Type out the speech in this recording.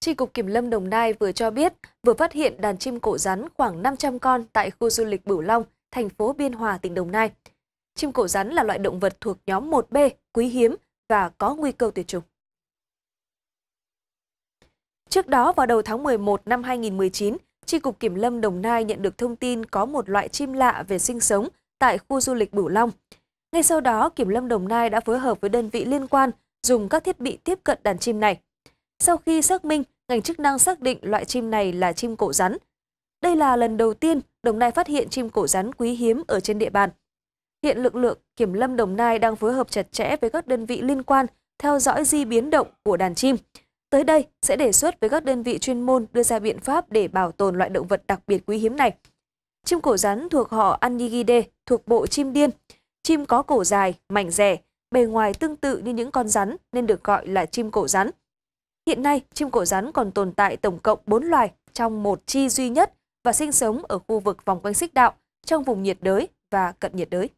Tri Cục Kiểm Lâm Đồng Nai vừa cho biết vừa phát hiện đàn chim cổ rắn khoảng 500 con tại khu du lịch Bửu Long, thành phố Biên Hòa, tỉnh Đồng Nai. Chim cổ rắn là loại động vật thuộc nhóm 1B, quý hiếm và có nguy cơ tuyệt chủng. Trước đó vào đầu tháng 11 năm 2019, Tri Cục Kiểm Lâm Đồng Nai nhận được thông tin có một loại chim lạ về sinh sống tại khu du lịch Bửu Long. Ngay sau đó, Kiểm Lâm Đồng Nai đã phối hợp với đơn vị liên quan dùng các thiết bị tiếp cận đàn chim này. Sau khi xác minh, ngành chức năng xác định loại chim này là chim cổ rắn. Đây là lần đầu tiên Đồng Nai phát hiện chim cổ rắn quý hiếm ở trên địa bàn. Hiện lực lượng kiểm lâm Đồng Nai đang phối hợp chặt chẽ với các đơn vị liên quan theo dõi di biến động của đàn chim. Tới đây sẽ đề xuất với các đơn vị chuyên môn đưa ra biện pháp để bảo tồn loại động vật đặc biệt quý hiếm này. Chim cổ rắn thuộc họ Anigide, thuộc bộ chim điên. Chim có cổ dài, mảnh rẻ, bề ngoài tương tự như những con rắn nên được gọi là chim cổ rắn. Hiện nay, chim cổ rắn còn tồn tại tổng cộng 4 loài trong một chi duy nhất và sinh sống ở khu vực vòng quanh xích đạo trong vùng nhiệt đới và cận nhiệt đới.